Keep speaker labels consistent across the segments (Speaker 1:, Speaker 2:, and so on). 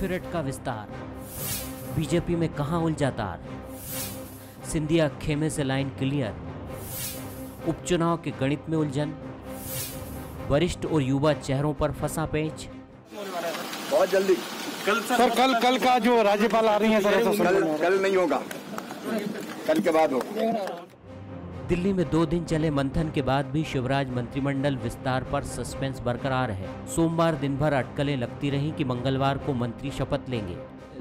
Speaker 1: फिरट का विस्तार बीजेपी में कहा उलझा तार सिंधिया खेमे से लाइन क्लियर उपचुनाव के गणित में उलझन वरिष्ठ और युवा चेहरों पर फंसा पेच
Speaker 2: बहुत जल्दी कल सर, सर कल कल का जो राज्यपाल आ रही है सर कल कल नहीं होगा कल के बाद होगा
Speaker 1: दिल्ली में दो दिन चले मंथन के बाद भी शिवराज मंत्रिमंडल विस्तार पर सस्पेंस बरकरार है सोमवार दिन भर अटकलें लगती रहीं कि मंगलवार को मंत्री शपथ लेंगे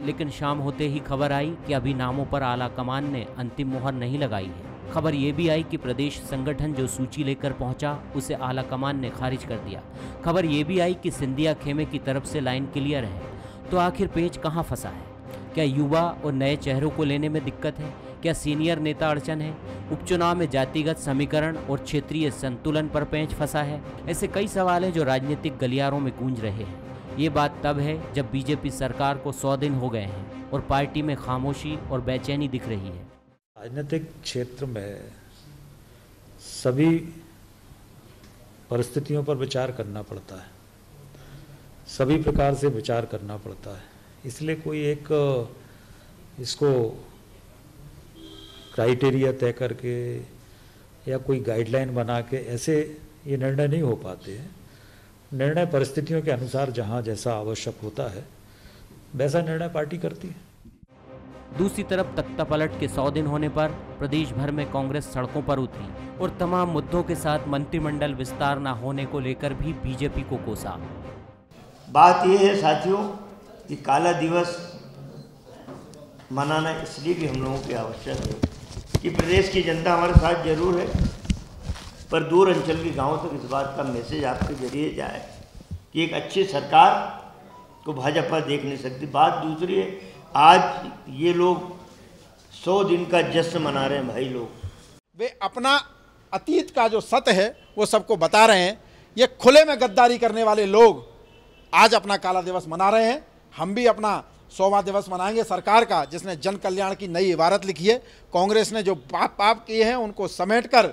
Speaker 1: लेकिन शाम होते ही खबर आई कि अभी नामों पर आला कमान ने अंतिम मोहर नहीं लगाई है खबर ये भी आई कि प्रदेश संगठन जो सूची लेकर पहुंचा उसे आला कमान ने खारिज कर दिया खबर ये भी आई कि सिंधिया खेमे की तरफ से लाइन क्लियर है तो आखिर पेज कहाँ फंसा है क्या युवा और नए चेहरों को लेने में दिक्कत है क्या सीनियर नेता अड़चन है उपचुनाव में जातिगत समीकरण और क्षेत्रीय संतुलन पर पेंच फंसा है ऐसे कई सवाल हैं जो राजनीतिक गलियारों में गूंज रहे हैं ये बात तब है जब बीजेपी सरकार को सौ दिन हो गए हैं और पार्टी में खामोशी और बेचैनी दिख रही है
Speaker 3: राजनीतिक क्षेत्र में सभी परिस्थितियों पर विचार करना पड़ता है सभी प्रकार से विचार
Speaker 2: करना पड़ता है
Speaker 3: इसलिए कोई एक इसको क्राइटेरिया तय करके या कोई गाइडलाइन बना के ऐसे ये निर्णय नहीं हो पाते हैं निर्णय परिस्थितियों के अनुसार जहाँ जैसा आवश्यक होता है वैसा निर्णय पार्टी करती है
Speaker 1: दूसरी तरफ पलट के सौ दिन होने पर प्रदेश भर में कांग्रेस सड़कों पर उतरी और तमाम मुद्दों के साथ मंत्रिमंडल विस्तार न होने को लेकर भी बीजेपी को कोसा
Speaker 4: बात यह है साथियों कि काला दिवस मनाना इसलिए भी हम लोगों की आवश्यक है कि प्रदेश की जनता हमारे साथ जरूर है पर दूर अंचल के गांवों तक तो इस बात का मैसेज आपके जरिए जाए कि एक अच्छी सरकार को भाजपा देख नहीं सकती बात दूसरी है आज ये लोग सौ दिन का जश्न मना रहे हैं भाई लोग
Speaker 2: वे अपना अतीत का जो सत है वो सबको बता रहे हैं ये खुले में गद्दारी करने वाले लोग आज अपना काला दिवस मना रहे हैं हम भी अपना सौवा दिवस मनाएंगे सरकार का जिसने जन कल्याण की नई इबारत लिखी है कांग्रेस ने जो पाप पाप किए हैं उनको समेट कर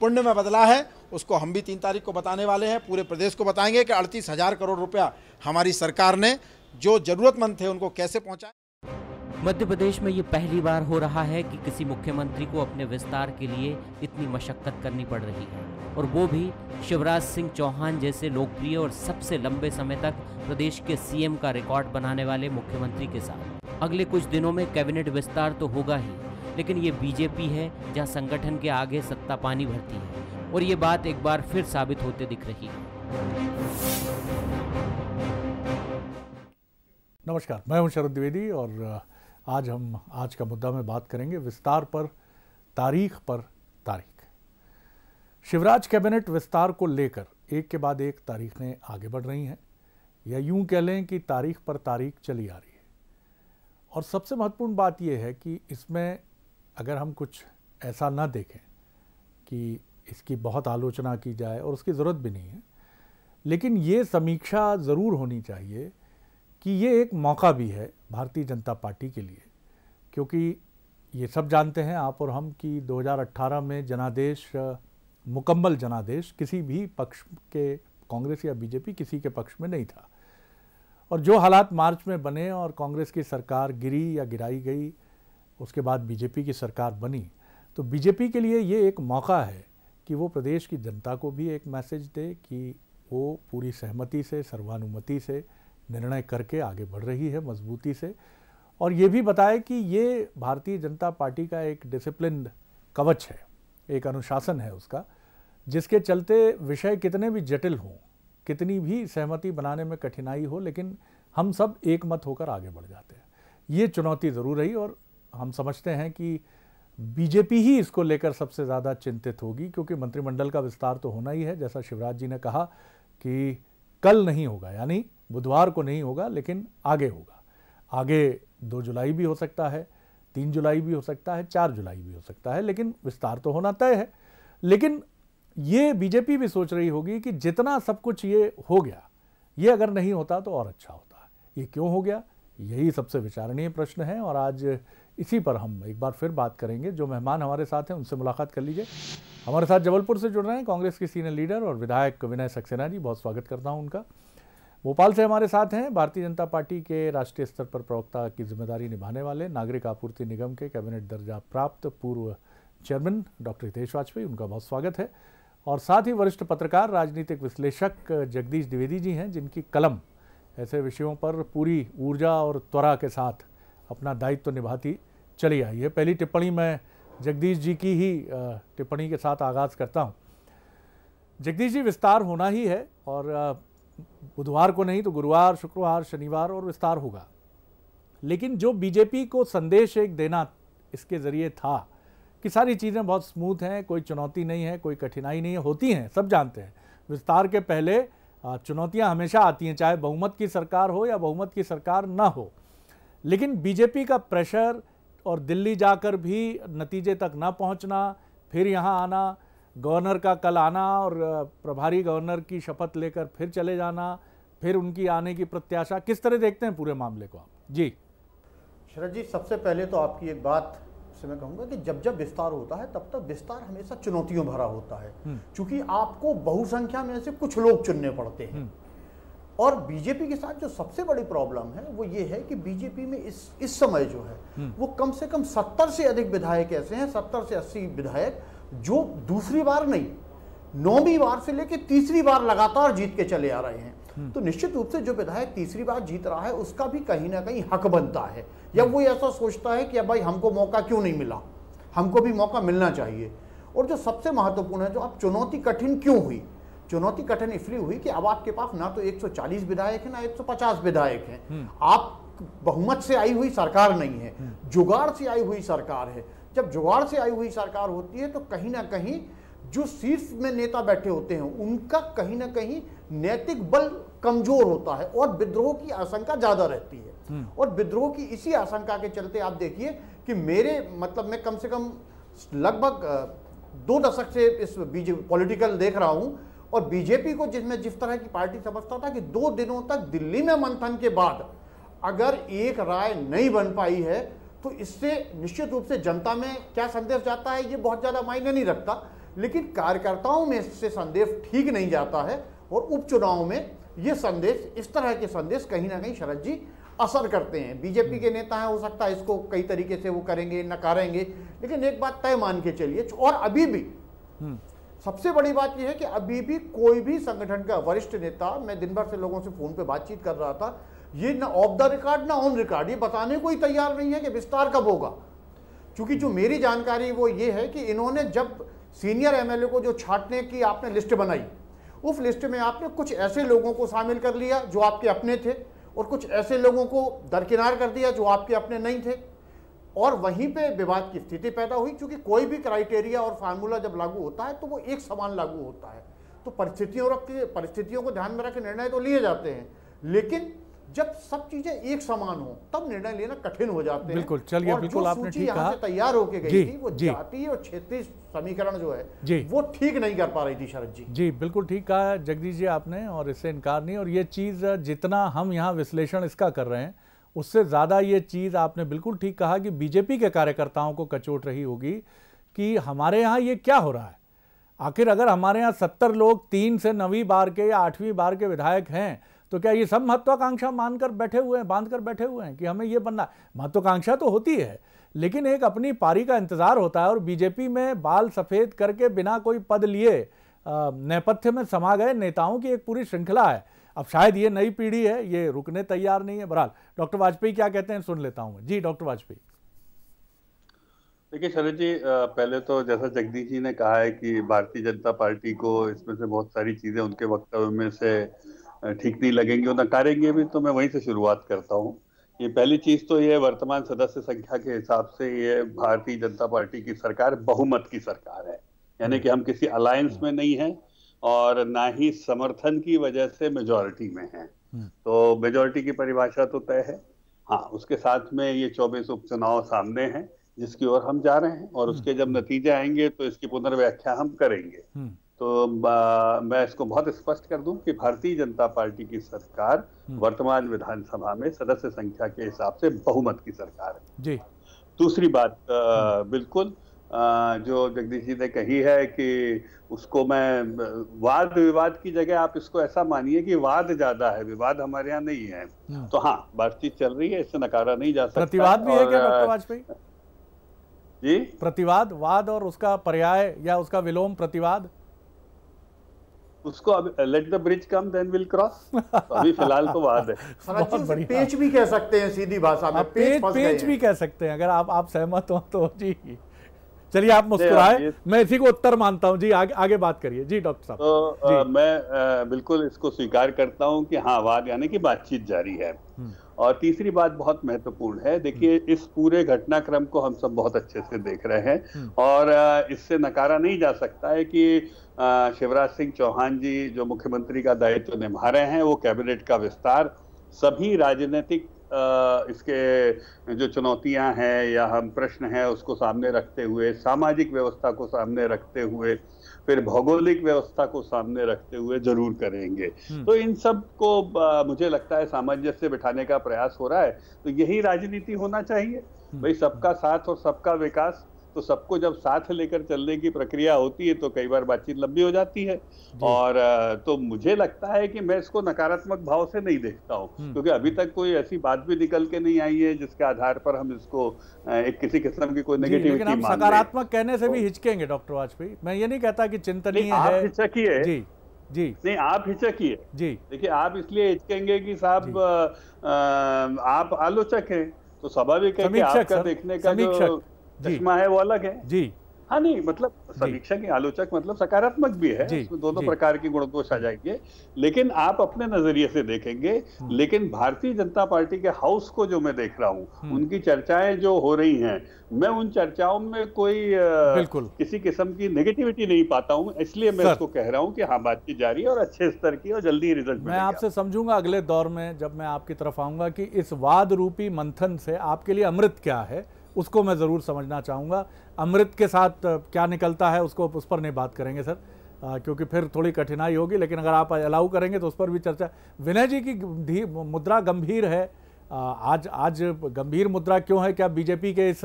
Speaker 2: पुण्य में बदला है उसको हम भी तीन तारीख को बताने वाले हैं पूरे प्रदेश को बताएंगे कि अड़तीस हज़ार करोड़ रुपया हमारी सरकार ने
Speaker 1: जो ज़रूरतमंद थे उनको कैसे पहुँचाए मध्य प्रदेश में ये पहली बार हो रहा है कि किसी मुख्यमंत्री को अपने विस्तार के लिए इतनी मशक्कत करनी पड़ रही है और वो भी शिवराज सिंह चौहान जैसे लोकप्रिय और सबसे लंबे समय तक प्रदेश के सीएम का रिकॉर्ड बनाने वाले मुख्यमंत्री के साथ अगले कुछ दिनों में कैबिनेट विस्तार तो होगा ही लेकिन ये बीजेपी है जहां संगठन के आगे सत्ता पानी भरती है और ये बात एक बार फिर साबित होते दिख रही है
Speaker 3: नमस्कार मैं हूं शरद द्विवेदी और आज हम आज का मुद्दा में बात करेंगे विस्तार पर तारीख पर शिवराज कैबिनेट विस्तार को लेकर एक के बाद एक तारीखें आगे बढ़ रही हैं या यूं कह लें कि तारीख पर तारीख चली आ रही है और सबसे महत्वपूर्ण बात यह है कि इसमें अगर हम कुछ ऐसा ना देखें कि इसकी बहुत आलोचना की जाए और उसकी ज़रूरत भी नहीं है लेकिन ये समीक्षा ज़रूर होनी चाहिए कि ये एक मौका भी है भारतीय जनता पार्टी के लिए क्योंकि ये सब जानते हैं आप और हम कि 2018 में जनादेश मुकम्मल जनादेश किसी भी पक्ष के कांग्रेस या बीजेपी किसी के पक्ष में नहीं था और जो हालात मार्च में बने और कांग्रेस की सरकार गिरी या गिराई गई उसके बाद बीजेपी की सरकार बनी तो बीजेपी के लिए ये एक मौका है कि वो प्रदेश की जनता को भी एक मैसेज दे कि वो पूरी सहमति से सर्वानुमति से निर्णय करके आगे बढ़ रही है मजबूती से और ये भी बताए कि ये भारतीय जनता पार्टी का एक डिसिप्लिन कवच है एक अनुशासन है उसका जिसके चलते विषय कितने भी जटिल हों कितनी भी सहमति बनाने में कठिनाई हो लेकिन हम सब एक मत होकर आगे बढ़ जाते हैं ये चुनौती ज़रूर रही और हम समझते हैं कि बीजेपी ही इसको लेकर सबसे ज़्यादा चिंतित होगी क्योंकि मंत्रिमंडल का विस्तार तो होना ही है जैसा शिवराज जी ने कहा कि कल नहीं होगा यानी बुधवार को नहीं होगा लेकिन आगे होगा आगे दो जुलाई भी हो सकता है तीन जुलाई भी हो सकता है चार जुलाई भी हो सकता है लेकिन विस्तार तो होना तय है लेकिन ये बीजेपी भी सोच रही होगी कि जितना सब कुछ ये हो गया ये अगर नहीं होता तो और अच्छा होता ये क्यों हो गया यही सबसे विचारणीय प्रश्न है और आज इसी पर हम एक बार फिर बात करेंगे जो मेहमान हमारे साथ हैं उनसे मुलाकात कर लीजिए हमारे साथ जबलपुर से जुड़ रहे हैं कांग्रेस के सीनियर लीडर और विधायक विनय सक्सेना जी बहुत स्वागत करता हूं उनका भोपाल से हमारे साथ हैं भारतीय जनता पार्टी के राष्ट्रीय स्तर पर प्रवक्ता की जिम्मेदारी निभाने वाले नागरिक आपूर्ति निगम के कैबिनेट दर्जा प्राप्त पूर्व चेयरमैन डॉक्टर हितेश वाजपेयी उनका बहुत स्वागत है और साथ ही वरिष्ठ पत्रकार राजनीतिक विश्लेषक जगदीश द्विवेदी जी हैं जिनकी कलम ऐसे विषयों पर पूरी ऊर्जा और त्वरा के साथ अपना दायित्व तो निभाती चली आई है पहली टिप्पणी मैं जगदीश जी की ही टिप्पणी के साथ आगाज़ करता हूँ जगदीश जी विस्तार होना ही है और बुधवार को नहीं तो गुरुवार शुक्रवार शनिवार और विस्तार होगा लेकिन जो बीजेपी को संदेश एक देना इसके ज़रिए था कि सारी चीज़ें बहुत स्मूथ हैं कोई चुनौती नहीं है कोई कठिनाई नहीं है होती हैं सब जानते हैं विस्तार के पहले चुनौतियां हमेशा आती हैं चाहे बहुमत की सरकार हो या बहुमत की सरकार ना हो लेकिन बीजेपी का प्रेशर और दिल्ली जाकर भी नतीजे तक ना पहुंचना फिर यहाँ आना गवर्नर का कल आना और प्रभारी गवर्नर की शपथ लेकर फिर चले जाना फिर उनकी आने की प्रत्याशा किस तरह देखते हैं
Speaker 2: पूरे मामले को आप जी शरद जी सबसे पहले तो आपकी एक बात से मैं कहूँगा कि जब जब विस्तार होता है तब तक विस्तार हमेशा चुनौतियों भरा होता है हम्म। क्योंकि आपको बहुसंख्या में से कुछ लोग चुनने पड़ते हैं हम्म। और बीजेपी के साथ जो सबसे बड़ी प्रॉब्लम है वो ये है कि बीजेपी में इस इस समय जो है हम्म। वो कम से कम सत्तर से अधिक विधायक ऐसे हैं सत्तर से अस्सी विधायक जो दूसरी बार नहीं नौवीं बार से लेकर तीसरी बार लगातार जीत के चले आ रहे हैं हम्म। तो निश्चित रूप से जो विधायक तीसरी बार जीत रहा है उसका भी कहीं ना कहीं हक बनता है या हम्म। वो ऐसा सोचता है कि अब भाई हमको मौका क्यों नहीं मिला हमको भी मौका मिलना चाहिए और जो सबसे महत्वपूर्ण है जो अब चुनौती कठिन क्यों हुई चुनौती कठिन इसलिए हुई कि अब आपके पास ना तो 140 विधायक है ना 150 विधायक हैं हम्म। आप बहुमत से आई हुई सरकार नहीं है जुगाड़ से आई हुई सरकार है जब जुगाड़ से आई हुई सरकार होती है तो कहीं ना कहीं जो शीर्ष में नेता बैठे होते हैं उनका कहीं ना कहीं नैतिक बल कमजोर होता है और विद्रोह की आशंका ज्यादा रहती है हम्म। और विद्रोह की इसी आशंका के चलते आप देखिए कि मेरे मतलब मैं कम से कम लगभग दो दशक से इस बीजेपी पॉलिटिकल देख रहा हूँ और बीजेपी को जिसमें जिस तरह की पार्टी समझता था कि दो दिनों तक दिल्ली में मंथन के बाद अगर एक राय नहीं बन पाई है तो इससे निश्चित रूप से जनता में क्या संदेश जाता है ये बहुत ज़्यादा मायने नहीं रखता लेकिन कार्यकर्ताओं में से संदेश ठीक नहीं जाता है और उपचुनाव में ये संदेश इस तरह के संदेश कहीं ना कहीं शरद जी असर करते हैं बीजेपी के नेता हैं हो सकता है इसको कई तरीके से वो करेंगे नकारेंगे लेकिन एक बात तय मान के चलिए और अभी भी हम्म। सबसे बड़ी बात यह है कि अभी भी कोई भी संगठन का वरिष्ठ नेता मैं दिन भर से लोगों से फोन पे बातचीत कर रहा था ये ना ऑफ द रिकॉर्ड ना ऑन रिकॉर्ड ये बताने को ही तैयार नहीं है कि विस्तार कब होगा क्योंकि जो मेरी जानकारी वो ये है कि इन्होंने जब सीनियर एमएलए को जो छाटने की आपने लिस्ट बनाई उस लिस्ट में आपने कुछ ऐसे लोगों को शामिल कर लिया जो आपके अपने थे और कुछ ऐसे लोगों को दरकिनार कर दिया जो आपके अपने नहीं थे और वहीं पे विवाद की स्थिति पैदा हुई क्योंकि कोई भी क्राइटेरिया और फार्मूला जब लागू होता है तो वो एक समान लागू होता है तो परिस्थितियों रख के परिस्थितियों को ध्यान में रख के निर्णय तो लिए जाते हैं लेकिन जब सब चीजें एक समान हो तब निर्णय लेना कठिन हो जाते बिल्कुल, हैं बिल्कुल चलिए बिल्कुल आपने ठीक कहा तैयार होके गई थी वो जाति और क्षेत्रीय समीकरण जो है जी वो ठीक नहीं कर पा रही थी शरद जी जी बिल्कुल
Speaker 3: ठीक कहा जगदीश जी आपने और इससे इनकार नहीं और ये चीज जितना हम यहाँ विश्लेषण इसका कर रहे हैं उससे ज़्यादा ये चीज़ आपने बिल्कुल ठीक कहा कि बीजेपी के कार्यकर्ताओं को कचोट रही होगी कि हमारे यहाँ ये क्या हो रहा है आखिर अगर हमारे यहाँ सत्तर लोग तीन से नवी बार के या आठवीं बार के विधायक हैं तो क्या ये सब महत्वाकांक्षा मानकर बैठे हुए हैं बांध कर बैठे हुए हैं कि हमें ये बनना महत्वाकांक्षा तो होती है लेकिन एक अपनी पारी का इंतजार होता है और बीजेपी में बाल सफ़ेद करके बिना कोई पद लिए नेपथ्य में समा गए नेताओं की एक पूरी श्रृंखला है अब शायद ये नई पीढ़ी है ये रुकने तैयार नहीं है बहरहाल डॉक्टर वाजपेयी क्या कहते हैं सुन लेता हूँ जी डॉक्टर वाजपेयी
Speaker 5: देखिए शरद जी पहले तो जैसा जगदीश जी ने कहा है कि भारतीय जनता पार्टी को इसमें से बहुत सारी चीजें उनके वक्तव्य में से ठीक नहीं लगेंगे उतना नकारेंगे भी तो मैं वहीं से शुरुआत करता हूँ ये पहली चीज तो ये वर्तमान सदस्य संख्या के हिसाब से ये भारतीय जनता पार्टी की सरकार बहुमत की सरकार है यानी कि हम किसी अलायंस में नहीं है और ना ही समर्थन की वजह से मेजोरिटी में है तो मेजोरिटी की परिभाषा तो तय है हाँ उसके साथ में ये चौबीस उपचुनाव सामने हैं जिसकी ओर हम जा रहे हैं और उसके जब नतीजे आएंगे तो इसकी पुनर्व्याख्या हम करेंगे हम्म। तो मैं इसको बहुत स्पष्ट कर दूं कि भारतीय जनता पार्टी की सरकार हम्म। वर्तमान विधानसभा में सदस्य संख्या के हिसाब से बहुमत की सरकार है जी दूसरी बात हम्म। बिल्कुल जो जगदीश जी ने कही है कि उसको मैं वाद विवाद की जगह आप इसको ऐसा मानिए कि वाद ज्यादा है विवाद हमारे यहाँ नहीं है हम्म। तो हाँ बातचीत चल रही है इससे नकारा नहीं जा सकता प्रतिवाद भी है क्या डॉक्टर वाजपेयी जी
Speaker 3: प्रतिवाद वाद और उसका पर्याय या उसका विलोम प्रतिवाद
Speaker 5: उसको अब let the bridge come then will cross अभी फिलहाल तो वाद है पेच भी कह सकते हैं सीधी भाषा में पेच पेच
Speaker 3: भी कह सकते हैं अगर आप आप सहमत हो तो जी चलिए आप मुस्कुराए मैं इसी को उत्तर मानता हूँ जी आगे आगे बात करिए जी डॉक्टर साहब
Speaker 5: तो जी। आ, मैं आ, बिल्कुल इसको स्वीकार करता हूँ कि हाँ वाद यानी कि बातचीत जारी है हम्म। और तीसरी बात बहुत महत्वपूर्ण है देखिए हम्म। इस पूरे घटनाक्रम को हम सब बहुत अच्छे से देख रहे हैं हम्म। और इससे नकारा नहीं जा सकता है कि शिवराज सिंह चौहान जी जो मुख्यमंत्री का दायित्व निभा रहे हैं वो कैबिनेट का विस्तार सभी राजनीतिक इसके जो चुनौतियां हैं या हम प्रश्न हैं उसको सामने रखते हुए सामाजिक व्यवस्था को सामने रखते हुए फिर भौगोलिक व्यवस्था को सामने रखते हुए जरूर करेंगे हम्म। तो इन सब को मुझे लगता है सामंजस्य बिठाने का प्रयास हो रहा है तो यही राजनीति होना चाहिए हम्म। भाई सबका साथ और सबका विकास तो सबको जब साथ लेकर चलने की प्रक्रिया होती है तो कई बार बातचीत लंबी हो जाती है और तो मुझे लगता है कि मैं इसको नकारात्मक भाव से नहीं देखता हूँ हम्म। क्योंकि अभी तक कोई ऐसी बात भी निकल के नहीं आई है जिसके आधार पर हम इसको एक किसी किस्म की कोई नेगेटिविटी सकारात्मक
Speaker 3: कहने से भी तो हिचकेंगे डॉक्टर वाजपेयी
Speaker 5: मैं ये नहीं कहता कि चिंतनीय है हिचकिए जी नहीं आप हिचक ही है जी देखिए आप इसलिए हिचकेंगे कि साहब आप आलोचक हैं तो स्वाभाविक है कि आपका देखने का जो चश्मा है वो अलग है जी हाँ नहीं मतलब समीक्षक या आलोचक मतलब सकारात्मक भी है इसमें दोनों प्रकार की दोष आ जाएंगे लेकिन आप अपने नजरिए से देखेंगे हम्म। लेकिन भारतीय जनता पार्टी के हाउस को जो मैं देख रहा हूँ हम्म। उनकी चर्चाएं जो हो रही हैं मैं उन चर्चाओं में कोई बिल्कुल किसी किस्म की नेगेटिविटी नहीं पाता हूँ इसलिए मैं उसको कह रहा हूँ की हाँ बातचीत जारी है और अच्छे स्तर की और जल्दी रिजल्ट मैं आपसे
Speaker 3: समझूंगा अगले दौर में जब मैं आपकी तरफ आऊंगा की इस वाद रूपी मंथन से आपके लिए अमृत क्या है उसको मैं ज़रूर समझना चाहूँगा अमृत के साथ क्या निकलता है उसको उस पर नहीं बात करेंगे सर आ, क्योंकि फिर थोड़ी कठिनाई होगी लेकिन अगर आप अलाउ करेंगे तो उस पर भी चर्चा विनय जी की मुद्रा गंभीर है आ, आज आज गंभीर मुद्रा क्यों है क्या बीजेपी के इस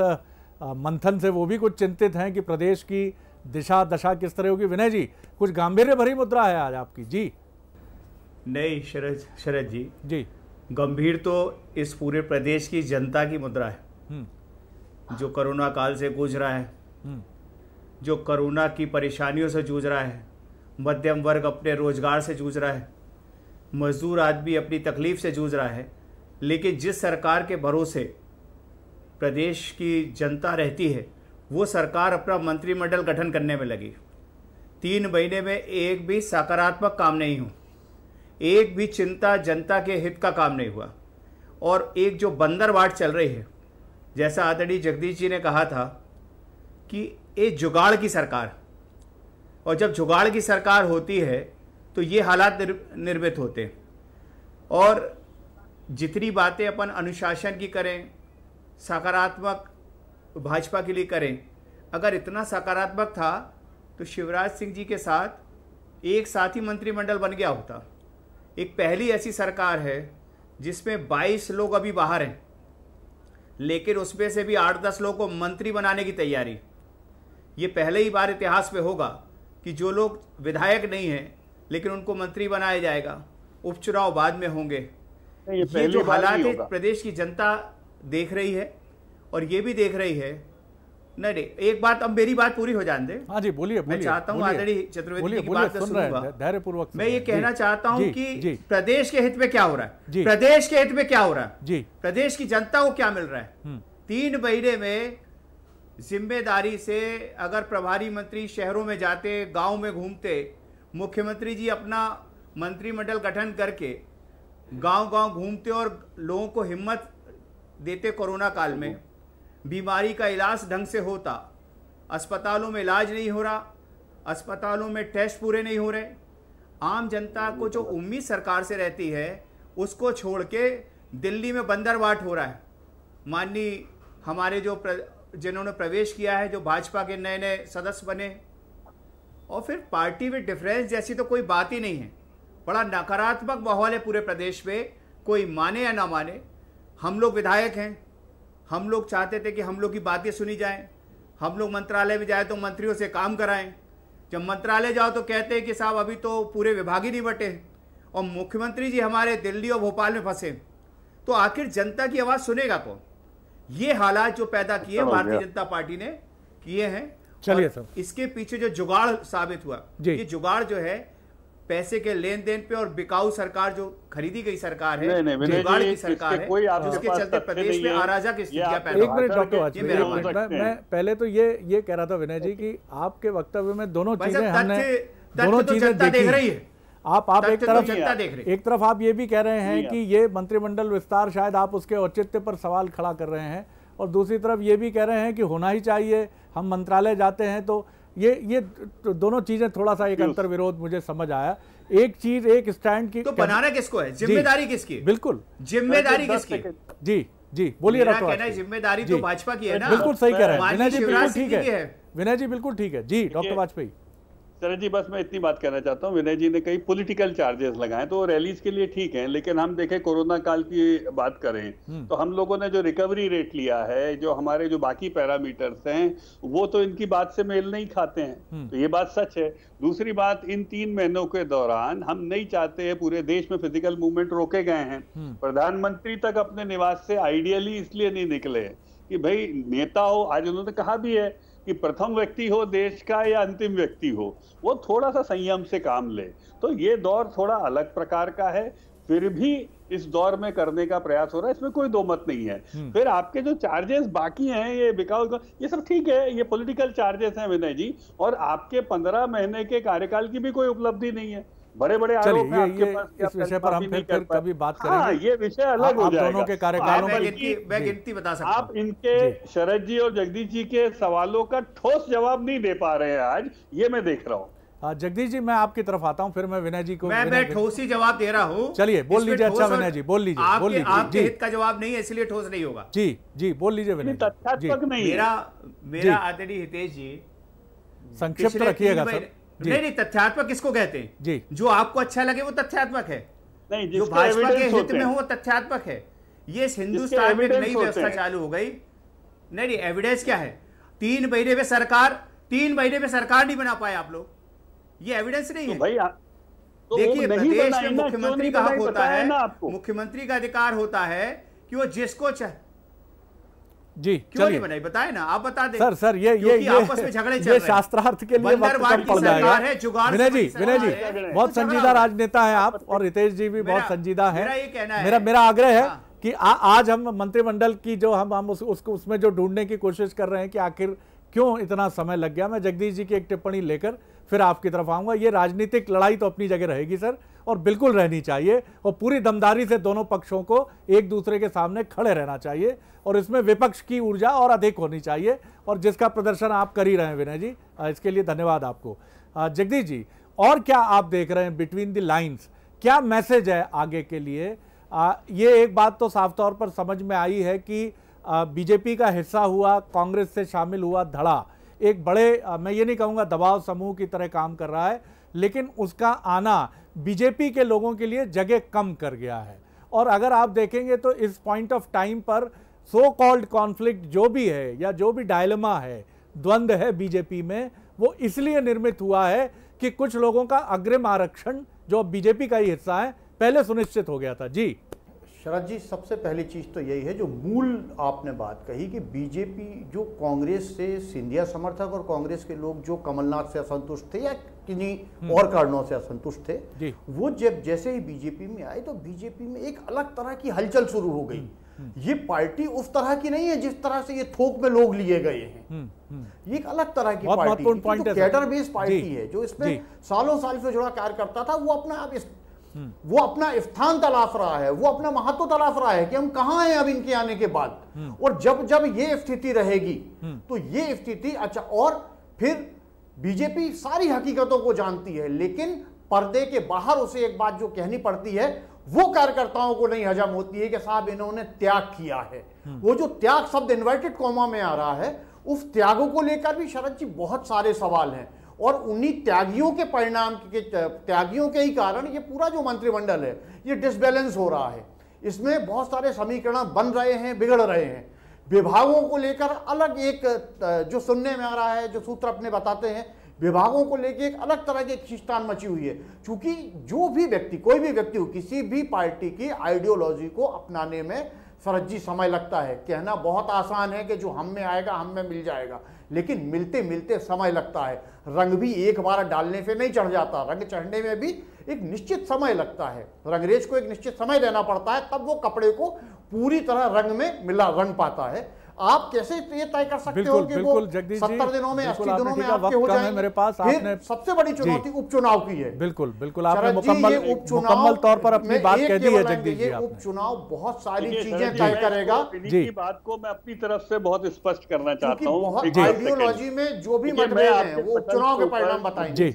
Speaker 3: मंथन से वो भी कुछ चिंतित हैं कि प्रदेश की दिशा दशा किस तरह होगी विनय जी कुछ गंभीर्य भरी मुद्रा है आज आपकी जी नहीं शरद शरद जी जी गंभीर तो इस
Speaker 4: पूरे प्रदेश की जनता की मुद्रा है हम्म। जो करोना काल से गूझ रहा है हम्म। जो करोना की परेशानियों से जूझ रहा है मध्यम वर्ग अपने रोजगार से जूझ रहा है मजदूर आदमी अपनी तकलीफ से जूझ रहा है लेकिन जिस सरकार के भरोसे प्रदेश की जनता रहती है वो सरकार अपना मंत्रिमंडल गठन करने में लगी तीन महीने में एक भी सकारात्मक काम नहीं हुआ एक भी चिंता जनता के हित का काम नहीं हुआ और एक जो बंदरवाट चल रही है जैसा आदरणीय जगदीश जी ने कहा था कि ये जुगाड़ की सरकार और जब जुगाड़ की सरकार होती है तो ये हालात निर्मित होते और जितनी बातें अपन अनुशासन की करें सकारात्मक भाजपा के लिए करें अगर इतना सकारात्मक था तो शिवराज सिंह जी के साथ एक साथ ही मंत्रिमंडल बन गया होता एक पहली ऐसी सरकार है जिसमें 22 लोग अभी बाहर हैं लेकिन उसमें से भी आठ दस लोगों को मंत्री बनाने की तैयारी ये पहले ही बार इतिहास में होगा कि जो लोग विधायक नहीं हैं लेकिन उनको मंत्री बनाया जाएगा उपचुनाव बाद में होंगे ये, ये जो हालात प्रदेश की जनता देख रही है और ये भी देख रही है नहीं नहीं एक बात अब मेरी बात पूरी हो जाने दे हाँ जी बोलिए मैं चाहता हूँ आदरणीय चतुर्वेदी की बात तो पूर्वक मैं ये कहना चाहता हूँ कि प्रदेश के हित में क्या हो रहा है प्रदेश के हित में क्या हो रहा है जी प्रदेश की जनता को क्या मिल रहा है हम्म। तीन महीने में जिम्मेदारी से अगर प्रभारी मंत्री शहरों में जाते गाँव में घूमते मुख्यमंत्री जी अपना मंत्रिमंडल गठन करके गांव गांव घूमते और लोगों को हिम्मत देते कोरोना काल में बीमारी का इलाज ढंग से होता अस्पतालों में इलाज नहीं हो रहा अस्पतालों में टेस्ट पूरे नहीं हो रहे आम जनता को जो उम्मीद सरकार से रहती है उसको छोड़ के दिल्ली में बंदरवाट हो रहा है माननीय हमारे जो प्र, जिन्होंने प्रवेश किया है जो भाजपा के नए नए सदस्य बने और फिर पार्टी में डिफरेंस जैसी तो कोई बात ही नहीं है बड़ा नकारात्मक माहौल है पूरे प्रदेश में कोई माने या ना माने हम लोग विधायक हैं हम लोग चाहते थे कि हम लोग की बातें सुनी जाएं हम लोग मंत्रालय में जाए तो मंत्रियों से काम कराएं जब मंत्रालय जाओ तो कहते हैं कि साहब अभी तो पूरे विभाग ही नहीं बटे और मुख्यमंत्री जी हमारे दिल्ली और भोपाल में फंसे तो आखिर जनता की आवाज़ सुनेगा कौन ये हालात जो पैदा किए भारतीय जनता पार्टी ने किए हैं चलिए इसके पीछे जो जुगाड़ साबित हुआ ये जुगाड़ जो है पैसे के लेन देन पे और बिकाऊ सरकार जो खरीदी गई सरकार है नहीं, नहीं, की सरकार है जिसके चलते प्रदेश में अराजा की मैं
Speaker 3: पहले तो ये ये कह रहा था विनय जी की आपके वक्तव्य में दोनों चीजें हमने दोनों तो चीजें देख रही है आप आप एक तो तरफ जनता देख रही एक तरफ आप ये भी कह रहे हैं कि ये मंत्रिमंडल विस्तार शायद आप उसके औचित्य पर सवाल खड़ा कर रहे हैं और दूसरी तरफ ये भी कह रहे हैं कि होना ही चाहिए हम मंत्रालय जाते हैं तो ये ये तो दोनों चीजें थोड़ा सा एक अंतर विरोध मुझे समझ आया एक चीज एक स्टैंड की तो बनाना किसको है जिम्मेदारी किसकी बिल्कुल जिम्मेदारी किसकी जी जी बोलिए कहना जिम्मेदारी तो भाजपा की है ना बिल्कुल सही कह रहे हैं विनय जी बिल्कुल ठीक है विनय जी बिल्कुल ठीक है जी डॉक्टर वाजपेयी
Speaker 5: सर जी बस मैं इतनी बात कहना चाहता हूँ विनय जी ने कई पॉलिटिकल चार्जेस लगाए तो रैलीज के लिए ठीक है लेकिन हम देखें कोरोना काल की बात करें हम्म। तो हम लोगों ने जो रिकवरी रेट लिया है जो हमारे जो बाकी पैरामीटर्स हैं वो तो इनकी बात से मेल नहीं खाते हैं हम्म। तो ये बात सच है दूसरी बात इन तीन महीनों के दौरान हम नहीं चाहते हैं पूरे देश में फिजिकल मूवमेंट रोके गए हैं हम्म। प्रधानमंत्री तक अपने निवास से आइडियली इसलिए नहीं निकले कि भाई नेता हो आज उन्होंने कहा भी है कि प्रथम व्यक्ति हो देश का या अंतिम व्यक्ति हो वो थोड़ा सा संयम से काम ले तो ये दौर थोड़ा अलग प्रकार का है फिर भी इस दौर में करने का प्रयास हो रहा है इसमें कोई दो मत नहीं है हम्म। फिर आपके जो चार्जेस बाकी हैं ये बिकाउ ये सब ठीक है ये पॉलिटिकल चार्जेस हैं विनय जी और आपके पंद्रह महीने के कार्यकाल की भी कोई उपलब्धि नहीं है बड़े बड़े आरोप ये, आपके ये, पास इस विषय पर हम फिर, कभी बात करेंगे हाँ, ये विषय अलग हो जाएगा दोनों के कार्यकालों में मैं गिनती बता सकता आप इनके शरद जी और जगदीश जी के सवालों का ठोस जवाब नहीं दे पा रहे हैं आज ये मैं देख रहा हूँ हाँ, जगदीश जी मैं आपकी तरफ आता हूं फिर मैं विनय जी
Speaker 3: को मैं मैं ठोस ही
Speaker 4: जवाब दे रहा हूं चलिए बोल लीजिए अच्छा विनय जी बोल लीजिए आपके, बोल लीजिए आपके हित का जवाब नहीं है इसलिए ठोस नहीं होगा
Speaker 3: जी जी बोल लीजिए विनय जी, नहीं मेरा मेरा
Speaker 4: आदरणीय हितेश जी संक्षिप्त रखिएगा सर नहीं नहीं
Speaker 3: तथ्यात्मक किसको कहते हैं जी जो आपको
Speaker 4: अच्छा लगे वो तथ्यात्मक है नहीं जो भाजपा के हित में हो वो तथ्यात्मक है ये हिंदुस्तान में नई व्यवस्था चालू हो गई नहीं नहीं एविडेंस क्या है तीन महीने में सरकार तीन महीने में सरकार नहीं बना पाए आप लोग ये एविडेंस नहीं तो है तो देखिए प्रदेश में मुख्यमंत्री का हक होता है मुख्यमंत्री का अधिकार होता है कि वो जिसको चाहे
Speaker 3: जी क्यों नहीं बनाई
Speaker 4: बताए ना आप बता दें सर सर ये ये ये आपस में झगड़े चल हैं शास्त्रार्थ के लिए वक्त कम पड़ जाएगा विनय जी विनय जी बहुत तो संजीदा
Speaker 3: राजनेता हैं आप और रितेश जी भी बहुत संजीदा हैं मेरा मेरा आग्रह है हाँ। कि आज हम मंत्रिमंडल की जो हम हम उसको उसमें जो ढूंढने की कोशिश कर रहे हैं कि आखिर क्यों इतना समय लग गया मैं जगदीश जी की एक टिप्पणी लेकर फिर आपकी तरफ आऊंगा ये राजनीतिक लड़ाई तो अपनी जगह रहेगी सर और बिल्कुल रहनी चाहिए और पूरी दमदारी से दोनों पक्षों को एक दूसरे के सामने खड़े रहना चाहिए और इसमें विपक्ष की ऊर्जा और अधिक होनी चाहिए और जिसका प्रदर्शन आप कर ही रहे हैं विनय जी इसके लिए धन्यवाद आपको जगदीश जी और क्या आप देख रहे हैं बिटवीन द लाइन्स क्या मैसेज है आगे के लिए आ, ये एक बात तो साफ तौर पर समझ में आई है कि बीजेपी का हिस्सा हुआ कांग्रेस से शामिल हुआ धड़ा एक बड़े आ, मैं ये नहीं कहूँगा दबाव समूह की तरह काम कर रहा है लेकिन उसका आना बीजेपी के लोगों के लिए जगह कम कर गया है और अगर आप देखेंगे तो इस पॉइंट ऑफ टाइम पर सो कॉल्ड कॉन्फ्लिक्ट जो भी है या जो भी डायलमा है द्वंद्व है बीजेपी में वो इसलिए निर्मित हुआ है कि कुछ लोगों का अग्रिम आरक्षण
Speaker 2: जो बीजेपी का ही हिस्सा है पहले सुनिश्चित हो गया था जी शरद जी सबसे पहली चीज़ तो यही है जो मूल आपने बात कही कि बीजेपी जो कांग्रेस से सिंधिया समर्थक और कांग्रेस के लोग जो कमलनाथ से असंतुष्ट थे या किन्हीं हम्म। और कारणों से असंतुष्ट थे वो जब जैसे ही बीजेपी में आए तो बीजेपी में एक अलग तरह की हलचल शुरू हो गई हम्म, हम्म। ये पार्टी उस तरह की नहीं है जिस तरह से ये थोक में लोग लिए गए हैं ये एक अलग तरह की पार्टी कैडर बेस्ड पार्टी है जो इसमें सालों साल से जुड़ा कार्य करता था वो अपना आप हम्म। वो अपना इफ्तान तलाश रहा है वो अपना महत्व तलाश रहा है कि हम कहां हैं अब इनके आने के बाद हम्म। और जब जब ये स्थिति रहेगी हम्म। तो ये स्थिति अच्छा और फिर बीजेपी सारी हकीकतों को जानती है लेकिन पर्दे के बाहर उसे एक बात जो कहनी पड़ती है वो कार्यकर्ताओं को नहीं हजम होती है कि साहब इन्होंने त्याग किया है वो जो त्याग शब्द इन्वर्टेड कौमा में आ रहा है उस त्यागों को लेकर भी शरद जी बहुत सारे सवाल हैं और उन्हीं त्यागियों के परिणाम के त्यागियों के ही कारण ये पूरा जो मंत्रिमंडल है ये डिसबैलेंस हो रहा है इसमें बहुत सारे समीकरण बन रहे हैं बिगड़ रहे हैं विभागों को लेकर अलग एक जो सुनने में आ रहा है जो सूत्र अपने बताते हैं विभागों को लेकर एक अलग तरह की खींचतान मची हुई है क्योंकि जो भी व्यक्ति कोई भी व्यक्ति हो किसी भी पार्टी की आइडियोलॉजी को अपनाने में सरजी समय लगता है कहना बहुत आसान है कि जो हम में आएगा हम में मिल जाएगा लेकिन मिलते मिलते समय लगता है रंग भी एक बार डालने से नहीं चढ़ जाता रंग चढ़ने में भी एक निश्चित समय लगता है रंगरेज को एक निश्चित समय देना पड़ता है तब वो कपड़े को पूरी तरह रंग में मिला रंग पाता है आप कैसे ये तय कर सकते हो कि वो सत्तर दिनों में अस्सी दिनों में आपके हो जाए मेरे पास आपने सबसे बड़ी चुनौती उपचुनाव की है बिल्कुल बिल्कुल आपने मुकम्मल मुकम्मल तौर पर अपनी बात कह दी है जगदीश जी उपचुनाव बहुत सारी चीजें तय करेगा जी
Speaker 5: बात को मैं अपनी तरफ से बहुत स्पष्ट करना चाहता हूँ आइडियोलॉजी में जो भी मतभेद है वो उपचुनाव के परिणाम बताएंगे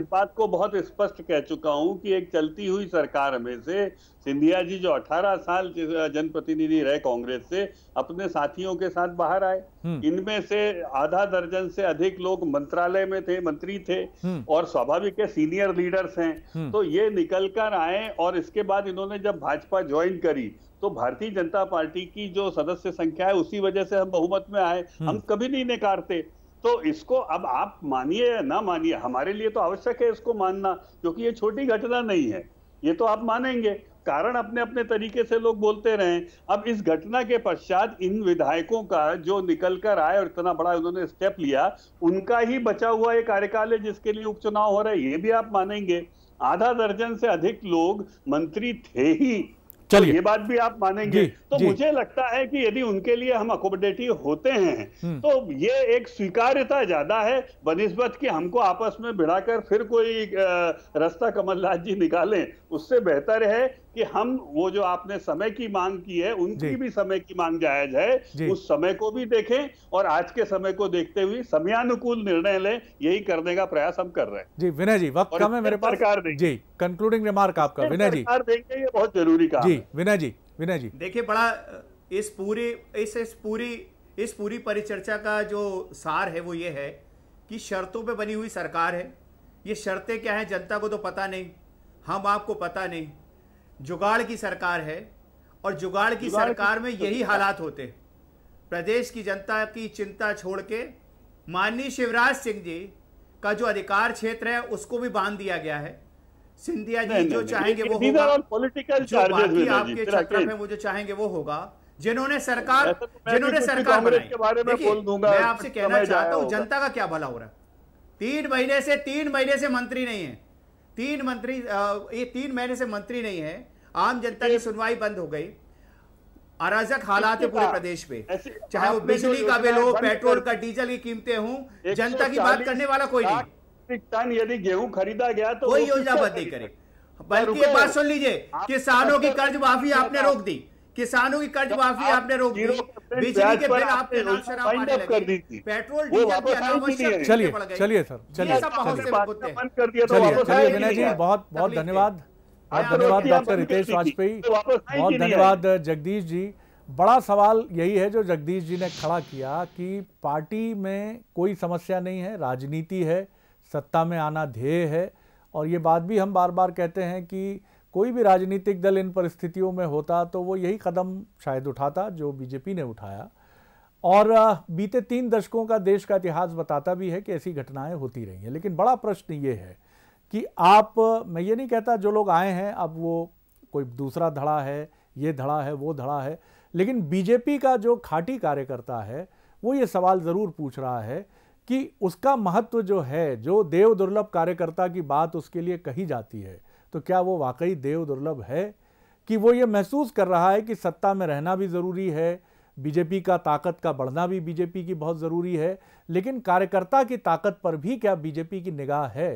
Speaker 5: इस बात को बहुत स्पष्ट कह चुका हूँ की एक चलती हुई सरकार में से सिंधिया जी जो 18 साल जनप्रतिनिधि रहे कांग्रेस से अपने साथियों के साथ बाहर आए हम्म। इनमें से आधा दर्जन से अधिक लोग मंत्रालय में थे मंत्री थे हम्म। और स्वाभाविक है सीनियर लीडर्स हैं हम्म। तो ये निकल कर आए और इसके बाद इन्होंने जब भाजपा ज्वाइन करी तो भारतीय जनता पार्टी की जो सदस्य संख्या है उसी वजह से हम बहुमत में आए हम कभी नहीं नकारते तो इसको अब आप मानिए या ना मानिए हमारे लिए तो आवश्यक है इसको मानना क्योंकि ये छोटी घटना नहीं है ये तो आप मानेंगे कारण अपने अपने तरीके से लोग बोलते रहे अब इस घटना के पश्चात इन विधायकों का जो निकल कर आए और इतना बड़ा उन्होंने स्टेप लिया उनका ही बचा हुआ ये कार्यकाल है जिसके लिए उपचुनाव हो रहा है ये भी आप मानेंगे आधा दर्जन से अधिक लोग मंत्री थे ही तो चलिए तो ये बात भी आप मानेंगे जी, तो जी. मुझे लगता है कि यदि उनके लिए हम अकोमोडेटिव होते हैं हम्म। तो ये एक स्वीकार्यता ज्यादा है बनिस्बत कि हमको आपस में भिड़ाकर फिर कोई रास्ता कमलनाथ जी निकालें उससे बेहतर है कि हम वो जो आपने समय की मांग की है उनकी भी समय की मांग जायज है उस समय को भी देखें और आज के समय को देखते हुए समयानुकूल निर्णय लें यही करने का प्रयास हम कर रहे हैं
Speaker 3: जी विनय जी वक्त कम है मेरे पास सरकार जी कंक्लूडिंग रिमार्क आपका विनय जी सरकार
Speaker 5: देंगे ये बहुत जरूरी काम जी
Speaker 3: विनय जी विनय जी
Speaker 5: देखिए बड़ा
Speaker 4: इस पूरी इस इस पूरी इस पूरी परिचर्चा का जो सार है वो ये है कि शर्तों पे बनी हुई सरकार है ये शर्तें क्या हैं जनता को तो पता नहीं हम आपको पता नहीं जुगाड़ की सरकार है और जुगाड़ की जुगाड़ सरकार की में यही हालात होते हैं प्रदेश की जनता की चिंता छोड़ के माननीय शिवराज सिंह जी का जो अधिकार क्षेत्र है उसको भी बांध दिया गया है सिंधिया जी जो चाहेंगे वो होगा पॉलिटिकल जो बाकी आपके क्षेत्र में वो जो चाहेंगे वो होगा जिन्होंने सरकार तो जिन्होंने सरकार बनाई मैं आपसे कहना चाहता हूँ जनता का क्या भला हो रहा है तीन महीने से तीन महीने से मंत्री नहीं है तीन मंत्री ये तीन महीने से मंत्री नहीं है आम जनता की सुनवाई बंद हो गई अराजक हालात है पूरे प्रदेश में चाहे वो बिजली का बिल हो पेट्रोल का डीजल की कीमतें हों जनता की बात करने वाला कोई नहीं टन यदि गेहूं खरीदा गया तो कोई योजना बंद नहीं करे बल्कि ये बात सुन लीजिए किसानों की कर्ज माफी आपने रोक दी किसानों की कर्ज माफी
Speaker 3: आपने रोक दी बिजली के बिल आपने नाम से तो कर दी थी
Speaker 5: पेट्रोल डीजल चलिए चलिए सर चलिए चलिए चलिए विनय जी बहुत बहुत धन्यवाद बहुत धन्यवाद डॉक्टर रितेश वाजपेयी बहुत धन्यवाद
Speaker 3: जगदीश जी बड़ा सवाल यही है जो जगदीश जी ने खड़ा किया कि पार्टी में कोई समस्या नहीं है राजनीति है सत्ता में आना ध्येय है और ये बात भी हम बार बार कहते हैं कि कोई भी राजनीतिक दल इन परिस्थितियों में होता तो वो यही कदम शायद उठाता जो बीजेपी ने उठाया और बीते तीन दशकों का देश का इतिहास बताता भी है कि ऐसी घटनाएं होती रही हैं लेकिन बड़ा प्रश्न ये है कि आप मैं ये नहीं कहता जो लोग आए हैं अब वो कोई दूसरा धड़ा है ये धड़ा है वो धड़ा है लेकिन बीजेपी का जो खाटी कार्यकर्ता है वो ये सवाल ज़रूर पूछ रहा है कि उसका महत्व जो है जो देव दुर्लभ कार्यकर्ता की बात उसके लिए कही जाती है तो क्या वो वाकई देव दुर्लभ है कि वो ये महसूस कर रहा है कि सत्ता में रहना भी ज़रूरी है बीजेपी का ताकत का बढ़ना भी बीजेपी की बहुत ज़रूरी है लेकिन कार्यकर्ता की ताकत पर भी क्या बीजेपी की निगाह है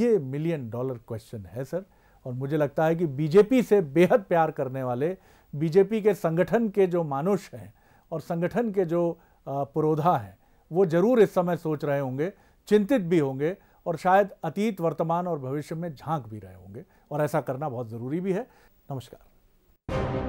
Speaker 3: ये मिलियन डॉलर क्वेश्चन है सर और मुझे लगता है कि बीजेपी से बेहद प्यार करने वाले बीजेपी के संगठन के जो मानुष हैं और संगठन के जो पुरोधा हैं वो जरूर इस समय सोच रहे होंगे चिंतित भी होंगे और शायद अतीत वर्तमान और भविष्य में झांक भी रहे होंगे और ऐसा करना बहुत ज़रूरी भी है नमस्कार